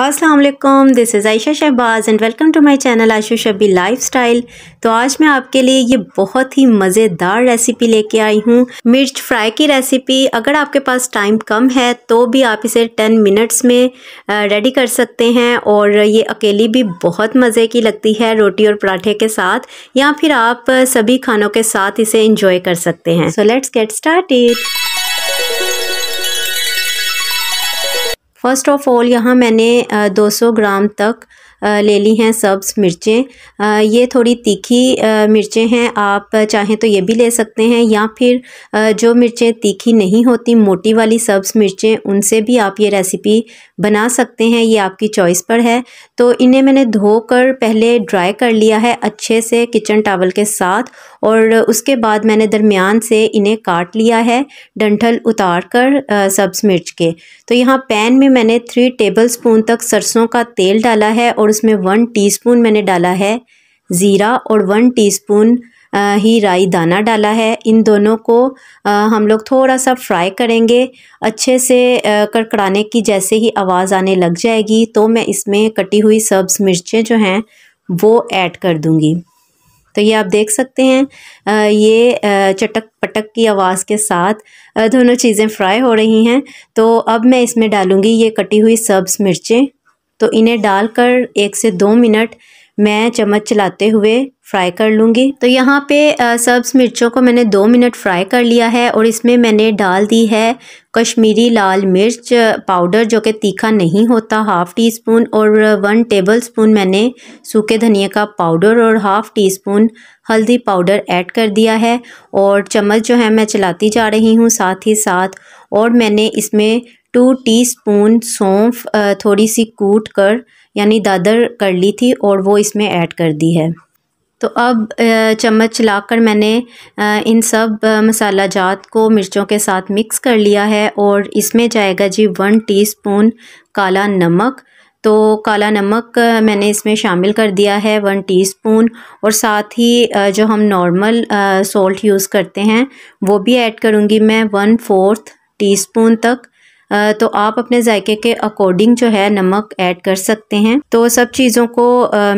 अस्सलाम this is Ayesha Shahbaz and welcome to my channel Ashu Shabi life style तो आज मैं आपके लिए ये बहुत ही मज़ेदार रेसिपी लेके आई हूँ मिर्च फ्राई की रेसिपी अगर आपके पास टाइम कम है तो भी आप इसे 10 मिनट्स में रेडी कर सकते हैं और ये अकेली भी बहुत मज़े की लगती है रोटी और पराठे के साथ या फिर आप सभी खानों के साथ इसे इंजॉय कर सकते हैं so let's get start first of all यहाँ मैंने 200 ग्राम तक ले ली हैं सब्स मिर्चें ये थोड़ी तीखी मिर्चें हैं आप चाहें तो ये भी ले सकते हैं या फिर जो मिर्चें तीखी नहीं होती मोटी वाली सब्स मिर्चें उनसे भी आप ये रेसिपी बना सकते हैं ये आपकी चॉइस पर है तो इन्हें मैंने धोकर पहले ड्राई कर लिया है अच्छे से किचन टावल के साथ और उसके बाद मैंने दरमियान से इन्हें काट लिया है डंठल उतार कर सब्स मिर्च के तो यहाँ पैन में मैंने थ्री टेबल स्पून तक सरसों का तेल डाला है और उसमें वन टीस्पून मैंने डाला है ज़ीरा और वन टीस्पून ही राई दाना डाला है इन दोनों को हम लोग थोड़ा सा फ्राई करेंगे अच्छे से कड़कड़ाने की जैसे ही आवाज़ आने लग जाएगी तो मैं इसमें कटी हुई सब्ज़ मिर्चें जो हैं वो ऐड कर दूँगी तो ये आप देख सकते हैं ये चटक पटक की आवाज़ के साथ दोनों चीज़ें फ्राई हो रही हैं तो अब मैं इसमें डालूंगी ये कटी हुई सब्ज़ मिर्चें तो इन्हें डालकर एक से दो मिनट मैं चम्मच चलाते हुए फ्राई कर लूँगी तो यहाँ पे सब्स मिर्चों को मैंने दो मिनट फ्राई कर लिया है और इसमें मैंने डाल दी है कश्मीरी लाल मिर्च पाउडर जो कि तीखा नहीं होता हाफ़ टी स्पून और वन टेबल स्पून मैंने सूखे धनिया का पाउडर और हाफ़ टी स्पून हल्दी पाउडर ऐड कर दिया है और चम्मच जो है मैं चलाती जा रही हूँ साथ ही साथ और मैंने इसमें टू टीस्पून सौंफ थोड़ी सी कूट कर यानी दादर कर ली थी और वो इसमें ऐड कर दी है तो अब चम्मच चलाकर मैंने इन सब मसाला जात को मिर्चों के साथ मिक्स कर लिया है और इसमें जाएगा जी वन टीस्पून काला नमक तो काला नमक मैंने इसमें शामिल कर दिया है वन टीस्पून और साथ ही जो हम नॉर्मल सॉल्ट यूज़ करते हैं वो भी ऐड करूँगी मैं वन फोर्थ टीस्पून तक तो आप अपने जायके के अकॉर्डिंग जो है नमक ऐड कर सकते हैं तो सब चीज़ों को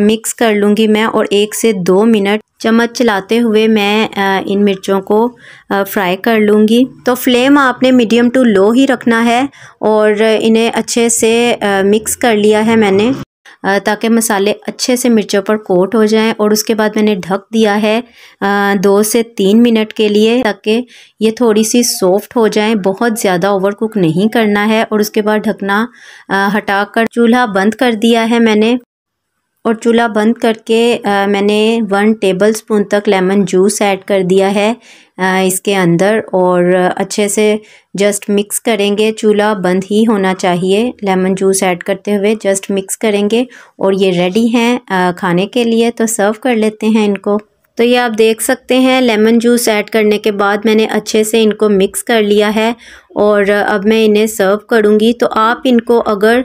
मिक्स कर लूँगी मैं और एक से दो मिनट चम्मच चलाते हुए मैं इन मिर्चों को फ्राई कर लूँगी तो फ्लेम आपने मीडियम टू लो ही रखना है और इन्हें अच्छे से मिक्स कर लिया है मैंने ताकि मसाले अच्छे से मिर्चों पर कोट हो जाएं और उसके बाद मैंने ढक दिया है दो से तीन मिनट के लिए ताकि ये थोड़ी सी सॉफ्ट हो जाए बहुत ज़्यादा ओवर कुक नहीं करना है और उसके बाद ढकना हटाकर चूल्हा बंद कर दिया है मैंने और चूल्हा बंद करके आ, मैंने वन टेबल स्पून तक लेमन जूस ऐड कर दिया है आ, इसके अंदर और अच्छे से जस्ट मिक्स करेंगे चूल्हा बंद ही होना चाहिए लेमन जूस ऐड करते हुए जस्ट मिक्स करेंगे और ये रेडी हैं खाने के लिए तो सर्व कर लेते हैं इनको तो ये आप देख सकते हैं लेमन जूस ऐड करने के बाद मैंने अच्छे से इनको मिक्स कर लिया है और अब मैं इन्हें सर्व करूँगी तो आप इनको अगर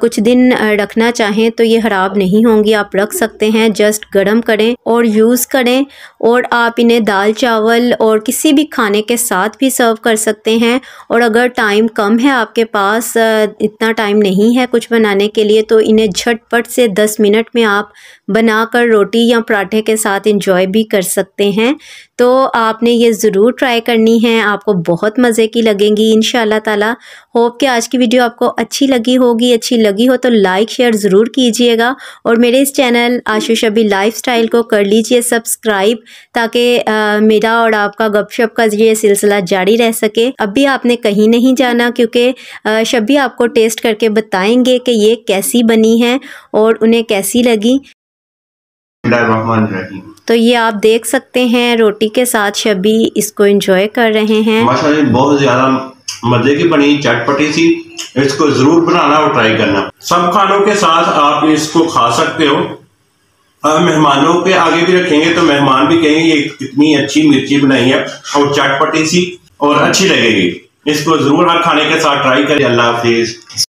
कुछ दिन रखना चाहें तो ये ख़राब नहीं होंगी आप रख सकते हैं जस्ट गर्म करें और यूज़ करें और आप इन्हें दाल चावल और किसी भी खाने के साथ भी सर्व कर सकते हैं और अगर टाइम कम है आपके पास इतना टाइम नहीं है कुछ बनाने के लिए तो इन्हें झटपट से दस मिनट में आप बनाकर रोटी या पराठे के साथ इंजॉय भी कर सकते हैं तो आपने ये ज़रूर ट्राई करनी है आपको बहुत मज़े की लगेंगी होगी इन ताला होप कि आज की वीडियो आपको अच्छी लगी होगी अच्छी लगी हो तो लाइक शेयर ज़रूर कीजिएगा और मेरे इस चैनल आशीष अभी लाइफ को कर लीजिए सब्सक्राइब ताकि मेरा और आपका गपशप का ये सिलसिला जारी रह सके अब भी आपने कहीं नहीं जाना क्योंकि शबी आपको टेस्ट करके बताएंगे कि ये कैसी बनी है और उन्हें कैसी लगी तो ये आप देख सकते हैं रोटी के साथ शबी इसको एंजॉय कर रहे हैं बहुत ज्यादा मजे की बनी चटपटी सी इसको ज़रूर बनाना और ट्राई करना सब खानों के साथ आप इसको खा सकते हो मेहमानों के आगे भी रखेंगे तो मेहमान भी कहेंगे ये कितनी अच्छी मिर्ची बनाई है और चटपटी सी और अच्छी लगेगी इसको ज़रूर आप खाने के साथ ट्राई करें अल्लाह हाफिज़